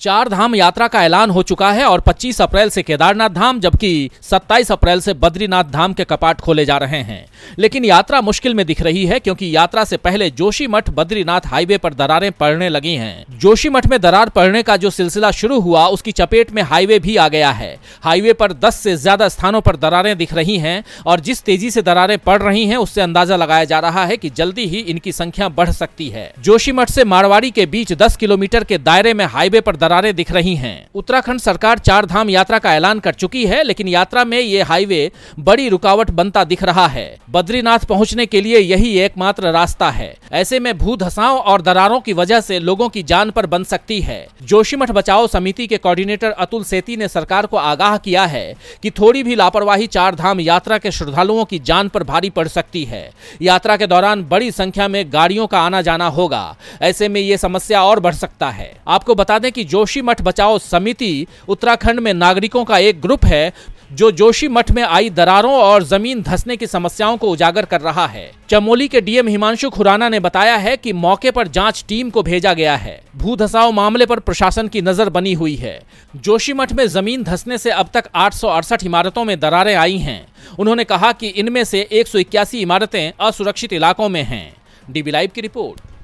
चार धाम यात्रा का ऐलान हो चुका है और 25 अप्रैल से केदारनाथ धाम जबकि 27 अप्रैल से बद्रीनाथ धाम के कपाट खोले जा रहे हैं लेकिन यात्रा मुश्किल में दिख रही है क्योंकि यात्रा से पहले जोशीमठ बद्रीनाथ हाईवे पर दरारें पड़ने लगी हैं जोशीमठ में दरार पड़ने का जो सिलसिला शुरू हुआ उसकी चपेट में हाईवे भी आ गया है हाईवे पर दस से ज्यादा स्थानों पर दरारें दिख रही है और जिस तेजी से दरारें पड़ रही है उससे अंदाजा लगाया जा रहा है की जल्दी ही इनकी संख्या बढ़ सकती है जोशीमठ से मारवाड़ी के बीच दस किलोमीटर के दायरे में हाईवे पर दरार दरारें दिख रही हैं उत्तराखंड सरकार चार धाम यात्रा का ऐलान कर चुकी है लेकिन यात्रा में ये हाईवे बड़ी रुकावट बनता दिख रहा है बद्रीनाथ पहुंचने के लिए यही एकमात्र रास्ता है ऐसे में भू धसाव और दरारों की वजह से लोगों की जान पर बन सकती है जोशीमठ बचाओ समिति के कोऑर्डिनेटर अतुल सेती ने सरकार को आगाह किया है कि थोड़ी भी लापरवाही चार धाम यात्रा के श्रद्धालुओं की जान पर भारी पड़ सकती है यात्रा के दौरान बड़ी संख्या में गाड़ियों का आना जाना होगा ऐसे में ये समस्या और बढ़ सकता है आपको बता दें कि जो जोशी मठ बचाओ समिति उत्तराखंड में नागरिकों का एक ग्रुप है जो जोशी मठ में आई दरारों और जमीन धसने की समस्याओं को उजागर कर रहा है चमोली के डीएम हिमांशु खुराना ने बताया है कि मौके पर जांच टीम को भेजा गया है भू धसाव मामले पर प्रशासन की नजर बनी हुई है जोशी मठ में जमीन धसने से अब तक आठ इमारतों में दरारें आई हैं उन्होंने कहा कि इनमें से एक इमारतें असुरक्षित इलाकों में हैं डीबी लाइव की रिपोर्ट